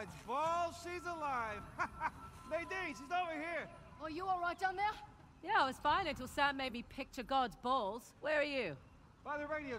Dodge falls, she's alive. Nadine, she's over here. Are oh, you all right down there? Yeah, I was fine until Sam made me picture God's balls. Where are you? By the radio